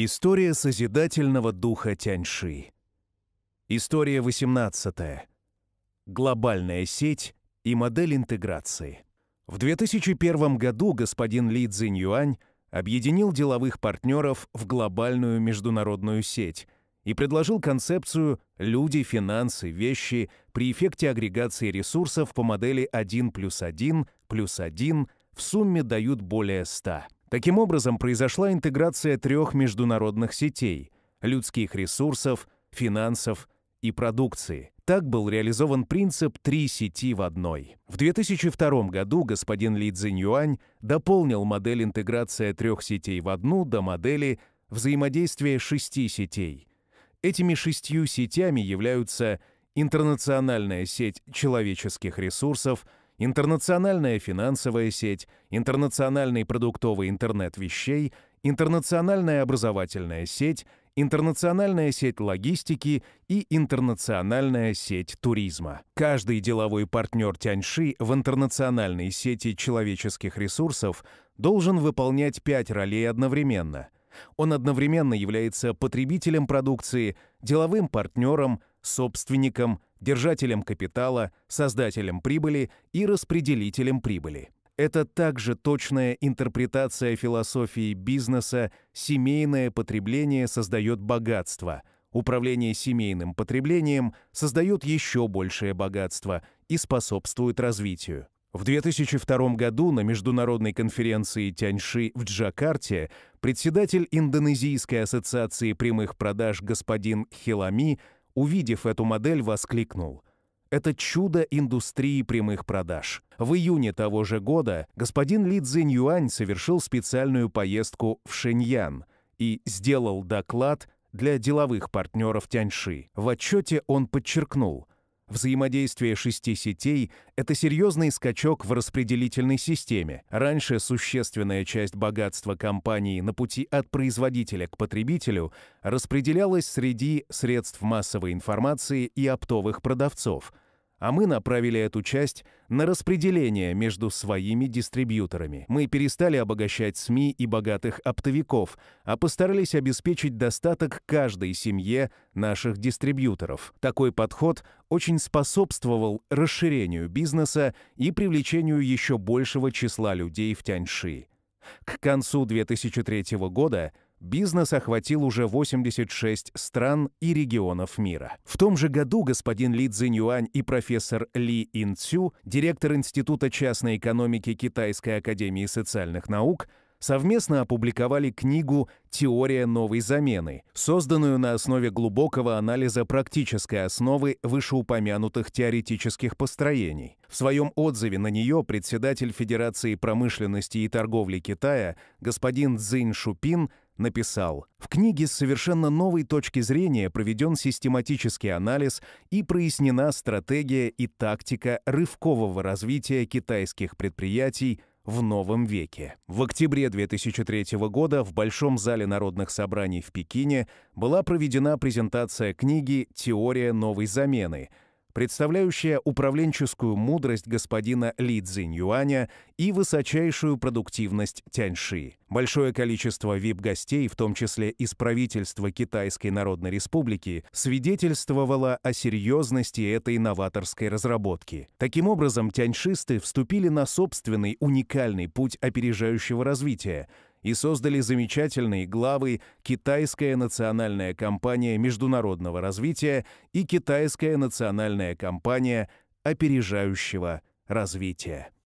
История созидательного духа Тяньши. История 18. Глобальная сеть и модель интеграции. В 2001 году господин Ли Цзиньюань объединил деловых партнеров в глобальную международную сеть и предложил концепцию «люди, финансы, вещи» при эффекте агрегации ресурсов по модели 1 плюс 1 плюс 1 в сумме дают более 100. Таким образом, произошла интеграция трех международных сетей – людских ресурсов, финансов и продукции. Так был реализован принцип «три сети в одной». В 2002 году господин Ли Цзиньюань дополнил модель интеграции трех сетей в одну до модели взаимодействия шести сетей. Этими шестью сетями являются интернациональная сеть человеческих ресурсов – интернациональная финансовая сеть, интернациональный продуктовый интернет вещей, интернациональная образовательная сеть, интернациональная сеть логистики и интернациональная сеть туризма. Каждый деловой партнер Тяньши в интернациональной сети человеческих ресурсов должен выполнять пять ролей одновременно. Он одновременно является потребителем продукции, деловым партнером, собственником, держателем капитала, создателем прибыли и распределителем прибыли. Это также точная интерпретация философии бизнеса «семейное потребление создает богатство», управление семейным потреблением создает еще большее богатство и способствует развитию. В 2002 году на международной конференции Тяньши в Джакарте председатель Индонезийской ассоциации прямых продаж господин Хилами – увидев эту модель, воскликнул. Это чудо индустрии прямых продаж. В июне того же года господин Ли Цзиньюань совершил специальную поездку в Шэньян и сделал доклад для деловых партнеров Тяньши. В отчете он подчеркнул, Взаимодействие шести сетей – это серьезный скачок в распределительной системе. Раньше существенная часть богатства компании на пути от производителя к потребителю распределялась среди средств массовой информации и оптовых продавцов – а мы направили эту часть на распределение между своими дистрибьюторами. Мы перестали обогащать СМИ и богатых оптовиков, а постарались обеспечить достаток каждой семье наших дистрибьюторов. Такой подход очень способствовал расширению бизнеса и привлечению еще большего числа людей в Тяньши. К концу 2003 года – бизнес охватил уже 86 стран и регионов мира. В том же году господин Ли Цзиньюань и профессор Ли Инцю, директор Института частной экономики Китайской академии социальных наук, совместно опубликовали книгу «Теория новой замены», созданную на основе глубокого анализа практической основы вышеупомянутых теоретических построений. В своем отзыве на нее председатель Федерации промышленности и торговли Китая господин Цзинь Шупин написал «В книге с совершенно новой точки зрения проведен систематический анализ и прояснена стратегия и тактика рывкового развития китайских предприятий в новом веке. В октябре 2003 года в Большом зале народных собраний в Пекине была проведена презентация книги «Теория новой замены», представляющая управленческую мудрость господина Ли Цзиньюаня и высочайшую продуктивность Тяньши. Большое количество вип-гостей, в том числе из правительства Китайской Народной Республики, свидетельствовало о серьезности этой новаторской разработки. Таким образом, тяньшисты вступили на собственный уникальный путь опережающего развития – и создали замечательные главы «Китайская национальная компания международного развития» и «Китайская национальная компания опережающего развития».